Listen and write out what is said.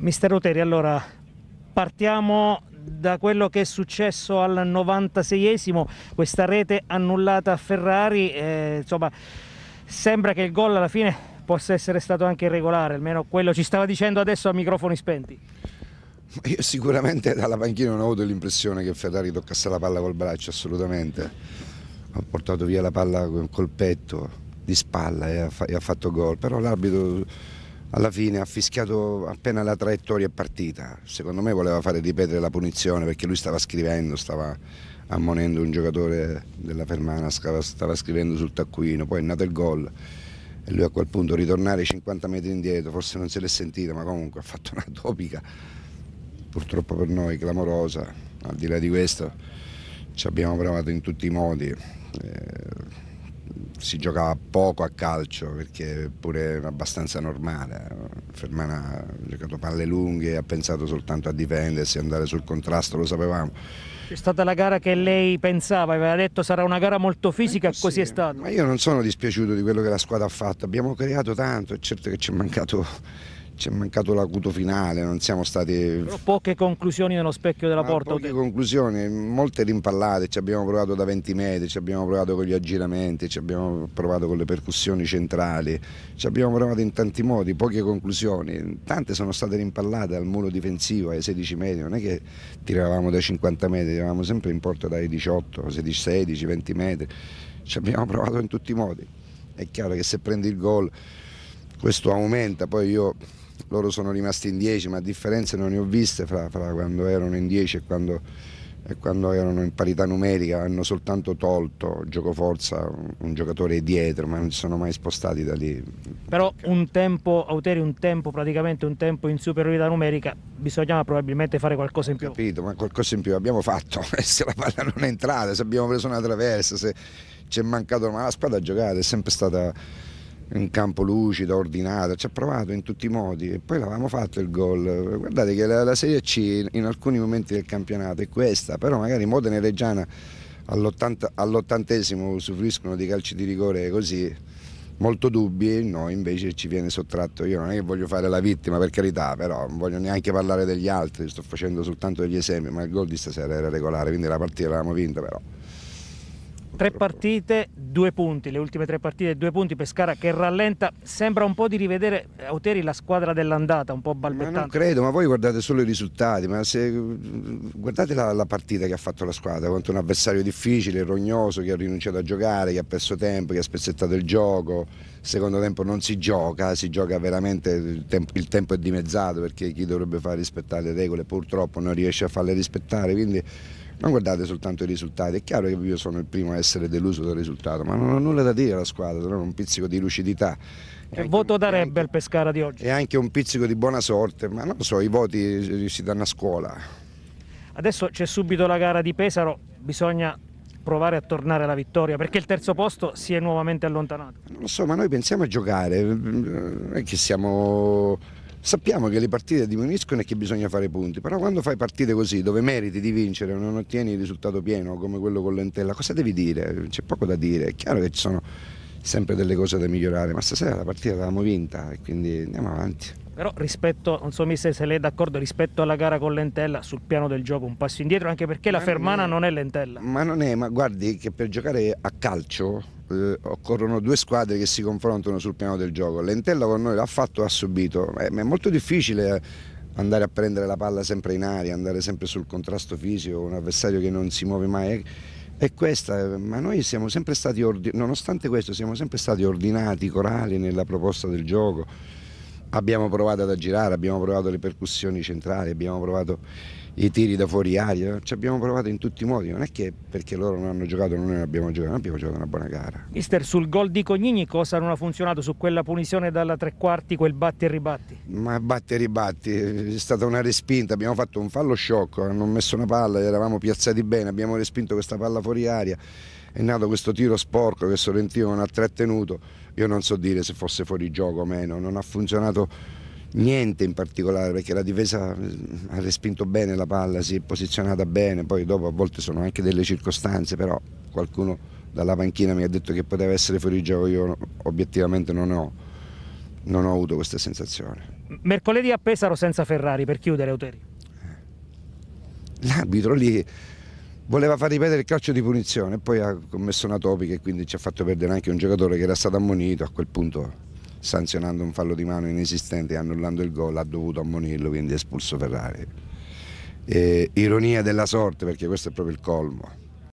Mister Oteri, allora partiamo da quello che è successo al 96esimo, questa rete annullata a Ferrari, eh, insomma sembra che il gol alla fine possa essere stato anche irregolare, almeno quello ci stava dicendo adesso a microfoni spenti. Io sicuramente dalla panchina non ho avuto l'impressione che Ferrari toccasse la palla col braccio, assolutamente. Ha portato via la palla col petto, di spalla e ha, fatto gol, però l'arbitro alla fine ha fischiato appena la traiettoria è partita, secondo me voleva fare ripetere la punizione perché lui stava scrivendo, stava ammonendo un giocatore della Fermana, stava scrivendo sul taccuino, poi è nato il gol e lui a quel punto ritornare 50 metri indietro, forse non se l'è sentita ma comunque ha fatto una topica purtroppo per noi clamorosa, al di là di questo ci abbiamo provato in tutti i modi. Eh, si giocava poco a calcio perché pure era abbastanza normale. Fermana ha giocato palle lunghe, ha pensato soltanto a difendersi, andare sul contrasto, lo sapevamo. È stata la gara che lei pensava, aveva detto sarà una gara molto fisica, eh, così sì, è stato. Ma io non sono dispiaciuto di quello che la squadra ha fatto, abbiamo creato tanto, è certo che ci è mancato ci è mancato l'acuto finale, non siamo stati... Però poche conclusioni nello specchio della ah, porta. Poche conclusioni, molte rimpallate, ci abbiamo provato da 20 metri, ci abbiamo provato con gli aggiramenti, ci abbiamo provato con le percussioni centrali, ci abbiamo provato in tanti modi, poche conclusioni, tante sono state rimpallate al muro difensivo ai 16 metri, non è che tiravamo dai 50 metri, tiravamo sempre in porta dai 18, 16, 16, 20 metri, ci abbiamo provato in tutti i modi. È chiaro che se prendi il gol questo aumenta, poi io loro sono rimasti in 10, ma differenze non ne ho viste fra, fra quando erano in 10 e quando, e quando, erano in parità numerica, hanno soltanto tolto giocoforza un, un giocatore dietro, ma non si sono mai spostati da lì. Però un tempo, Auteri, un tempo, praticamente un tempo in superiorità numerica, bisognava probabilmente fare qualcosa in più. Capito, ma qualcosa in più abbiamo fatto, se la palla non è entrata, se abbiamo preso una traversa, se ci è mancato, ma la squadra giocata è sempre stata un campo lucido, ordinato, ci ha provato in tutti i modi e poi l'avevamo fatto il gol. Guardate che la, la, Serie C in alcuni momenti del campionato è questa, però magari Modena e Reggiana all'ottantesimo soffriscono di calci di rigore così molto dubbi, e noi invece ci viene sottratto, io non è che voglio fare la vittima per carità, però non voglio neanche parlare degli altri, sto facendo soltanto degli esempi, ma il gol di stasera era regolare, quindi la partita l'avevamo vinta però. Tre partite, due punti, le ultime tre partite, due punti, Pescara che rallenta, sembra un po' di rivedere Auteri eh, la squadra dell'andata, un po' balbettante. Ma non credo, ma voi guardate solo i risultati, ma se, guardate la, la partita che ha fatto la squadra quanto un avversario difficile, rognoso, che ha rinunciato a giocare, che ha perso tempo, che ha spezzettato il gioco, secondo tempo non si gioca, si gioca veramente, il tempo, il tempo è dimezzato perché chi dovrebbe far rispettare le regole purtroppo non riesce a farle rispettare, quindi non guardate soltanto i risultati, è chiaro che io sono il primo a essere deluso dal risultato, ma non ho nulla da dire alla squadra, se non un pizzico di lucidità. Che voto darebbe al Pescara di oggi? E anche un pizzico di buona sorte, ma non lo so, i voti si danno a scuola. Adesso c'è subito la gara di Pesaro, bisogna provare a tornare alla vittoria perché il terzo posto si è nuovamente allontanato. Non lo so, ma noi pensiamo a giocare, non eh, è che siamo Sappiamo che le partite diminuiscono e che bisogna fare punti, però quando fai partite così dove meriti di vincere e non ottieni il risultato pieno come quello con l'entella, cosa devi dire? C'è poco da dire, è chiaro che ci sono sempre delle cose da migliorare, ma stasera la partita l'avevamo vinta e quindi andiamo avanti. Però rispetto, non so mister se lei è d'accordo, rispetto alla gara con l'entella sul piano del gioco un passo indietro, anche perché ma la Fermana non è, non è l'entella. Ma non è, ma guardi che per giocare a calcio eh, occorrono due squadre che si confrontano sul piano del gioco. Lentella con noi l'ha fatto, ha subito, ma è molto difficile eh, andare a prendere la palla sempre in aria, andare sempre sul contrasto fisico, un avversario che non si muove mai. È questa, eh, ma noi siamo sempre stati, ordi- nonostante questo, siamo sempre stati ordinati, corali nella proposta del gioco. Abbiamo provato ad aggirare, abbiamo provato le percussioni centrali, abbiamo provato i tiri da fuori aria, ci abbiamo provato in tutti i modi, non è che perché loro non hanno giocato noi non abbiamo giocato, non abbiamo giocato una buona gara. Mister, sul gol di Cognini cosa non ha funzionato su quella punizione dalla tre quarti, quel batti e ribatti? Ma batti e ribatti, è stata una respinta, abbiamo fatto un fallo sciocco, hanno messo una palla, eravamo piazzati bene, abbiamo respinto questa palla fuori aria, è nato questo tiro sporco che Sorrentino non ha trattenuto, io non so dire se fosse fuori gioco o meno, non ha funzionato niente in particolare perché la difesa eh, ha respinto bene la palla, si è posizionata bene, poi dopo a volte sono anche delle circostanze, però qualcuno dalla panchina mi ha detto che poteva essere fuori gioco, io obiettivamente non ho, non ho avuto questa sensazione. Mercoledì a Pesaro senza Ferrari per chiudere Uteri. Eh. L'arbitro lì voleva far ripetere il calcio di punizione e poi ha commesso una topica e quindi ci ha fatto perdere anche un giocatore che era stato ammonito a quel punto sanzionando un fallo di mano inesistente e annullando il gol ha dovuto ammonirlo, quindi è espulso Ferrari. E, eh, ironia della sorte, perché questo è proprio il colmo.